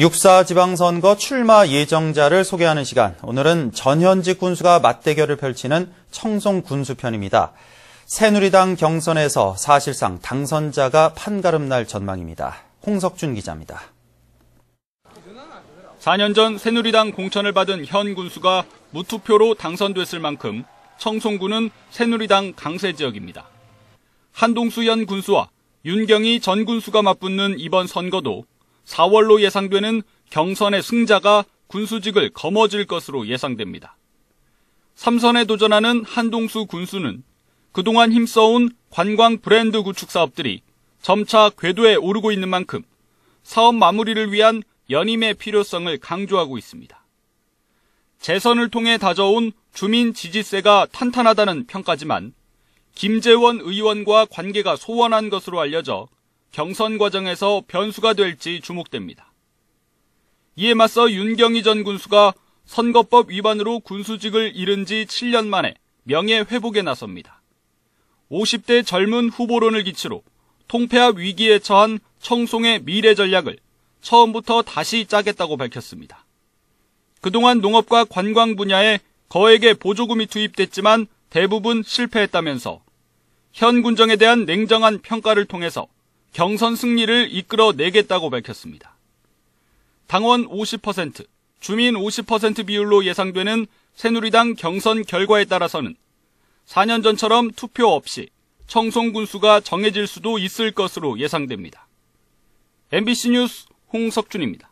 육사 지방선거 출마 예정자를 소개하는 시간. 오늘은 전현직 군수가 맞대결을 펼치는 청송 군수편입니다. 새누리당 경선에서 사실상 당선자가 판가름 날 전망입니다. 홍석준 기자입니다. 4년 전 새누리당 공천을 받은 현 군수가 무투표로 당선됐을 만큼 청송군은 새누리당 강세 지역입니다. 한동수 현 군수와 윤경희 전 군수가 맞붙는 이번 선거도 4월로 예상되는 경선의 승자가 군수직을 거머쥘 것으로 예상됩니다. 3선에 도전하는 한동수 군수는 그동안 힘써온 관광 브랜드 구축 사업들이 점차 궤도에 오르고 있는 만큼 사업 마무리를 위한 연임의 필요성을 강조하고 있습니다. 재선을 통해 다져온 주민 지지세가 탄탄하다는 평가지만 김재원 의원과 관계가 소원한 것으로 알려져 경선 과정에서 변수가 될지 주목됩니다. 이에 맞서 윤경희 전 군수가 선거법 위반으로 군수직을 잃은 지 7년 만에 명예 회복에 나섭니다. 50대 젊은 후보론을 기치로 통폐합 위기에 처한 청송의 미래 전략을 처음부터 다시 짜겠다고 밝혔습니다. 그동안 농업과 관광 분야에 거액의 보조금이 투입됐지만 대부분 실패했다면서 현 군정에 대한 냉정한 평가를 통해서 경선 승리를 이끌어내겠다고 밝혔습니다. 당원 50%, 주민 50% 비율로 예상되는 새누리당 경선 결과에 따라서는 4년 전처럼 투표 없이 청송군수가 정해질 수도 있을 것으로 예상됩니다. MBC 뉴스 홍석준입니다.